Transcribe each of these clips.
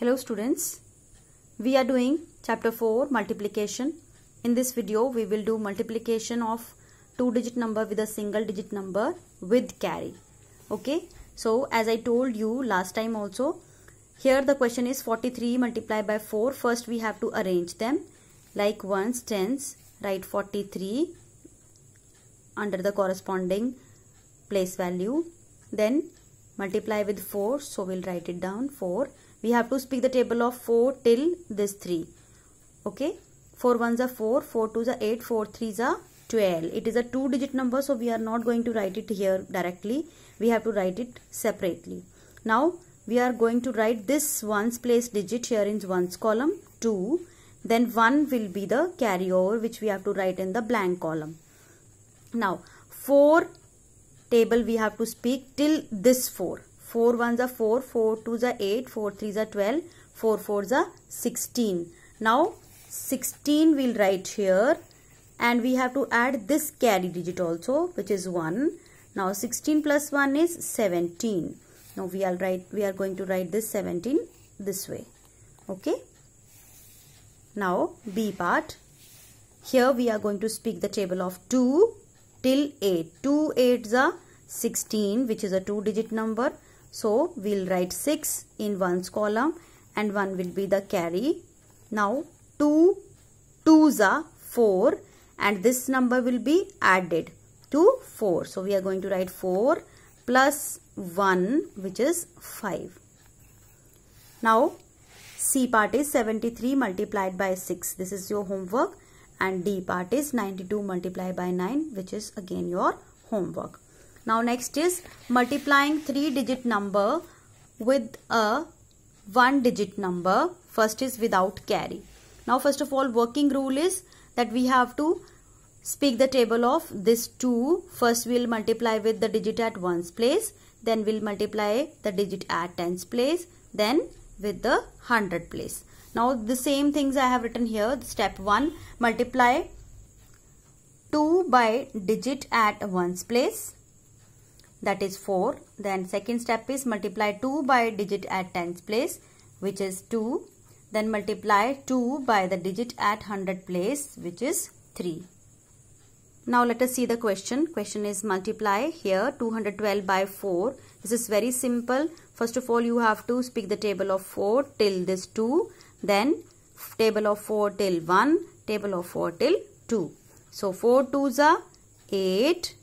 Hello students, we are doing chapter 4 multiplication. In this video we will do multiplication of two digit number with a single digit number with carry. Okay, so as I told you last time also, here the question is 43 multiplied by 4. First we have to arrange them like ones, tens, write 43 under the corresponding place value. Then multiply with 4 so we'll write it down 4 we have to speak the table of 4 till this 3 okay 4 ones are 4 4 twos are 8 4 threes are 12 it is a two digit number so we are not going to write it here directly we have to write it separately now we are going to write this ones place digit here in ones column 2 then 1 will be the carryover which we have to write in the blank column now 4 table we have to speak till this 4. 4 ones are 4, 4 twos are 8, 4 threes are 12, 4 fours are 16. Now 16 we'll write here and we have to add this carry digit also which is 1. Now 16 plus 1 is 17. Now we are write we are going to write this 17 this way. Okay. Now B part. Here we are going to speak the table of 2 till 8. 2 8s are 16 which is a two digit number. So we'll write 6 in one's column and 1 will be the carry. Now 2 2s are 4 and this number will be added to 4. So we are going to write 4 plus 1 which is 5. Now C part is 73 multiplied by 6. This is your homework and D part is 92 multiplied by 9 which is again your homework. Now next is multiplying three digit number with a one digit number. First is without carry. Now first of all working rule is that we have to speak the table of this 2. First we will multiply with the digit at 1's place. Then we will multiply the digit at 10's place. Then with the 100 place. Now the same things I have written here. Step 1 multiply 2 by digit at 1's place that is 4. Then second step is multiply 2 by digit at tens place which is 2. Then multiply 2 by the digit at 100 place which is 3. Now let us see the question. Question is multiply here 212 by 4. This is very simple. First of all you have to speak the table of 4 till this 2. Then table of 4 till 1. Table of 4 till 2. So 4 2s are 8.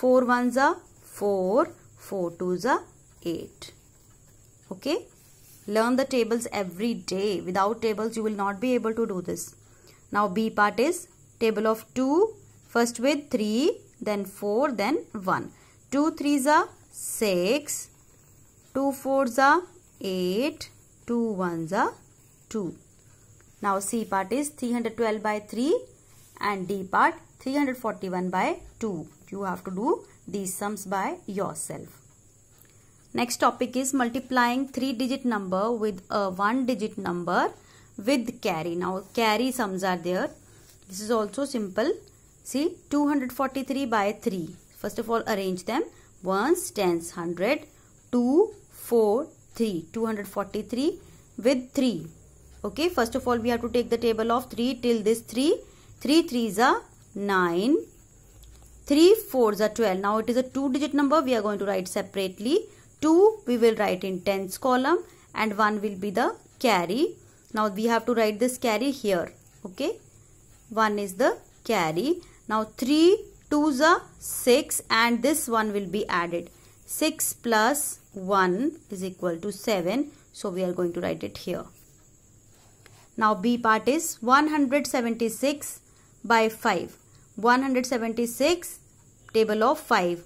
4 1s are 4, 4 twos a 8. Okay. Learn the tables every day. Without tables, you will not be able to do this. Now B part is table of 2, first with 3, then 4, then 1. 2 3s are 6, 2 4s are 8, 2 1s are 2. Now C part is 312 by 3 and D part 341 by 2. You have to do these sums by yourself. Next topic is multiplying 3 digit number with a 1 digit number with carry. Now carry sums are there. This is also simple. See 243 by 3. First of all arrange them. Ones, tens, hundred, 3. 243 with 3. Okay. First of all we have to take the table of 3 till this 3. 3 threes are 9. 3 fours are 12 now it is a two digit number we are going to write separately 2 we will write in tens column and 1 will be the carry now we have to write this carry here okay 1 is the carry now 3 2s are 6 and this one will be added 6 plus 1 is equal to 7 so we are going to write it here now b part is 176 by 5 176 table of 5.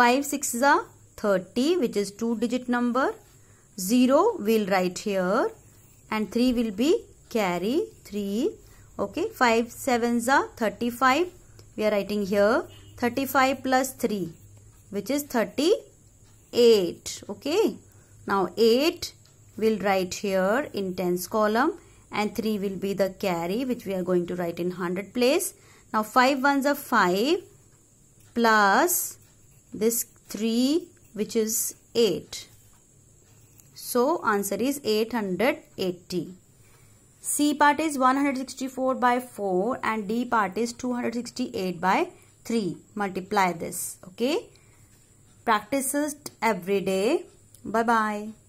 5 6 is a 30 which is 2 digit number. 0 will write here and 3 will be carry 3. Okay 5 seven is a 35 we are writing here 35 plus 3 which is 38. Okay now 8 will write here in tens column and 3 will be the carry which we are going to write in 100 place. Now 5 ones are 5 plus this 3 which is 8. So answer is 880. C part is 164 by 4 and D part is 268 by 3. Multiply this. Okay. Practice it every day. Bye-bye.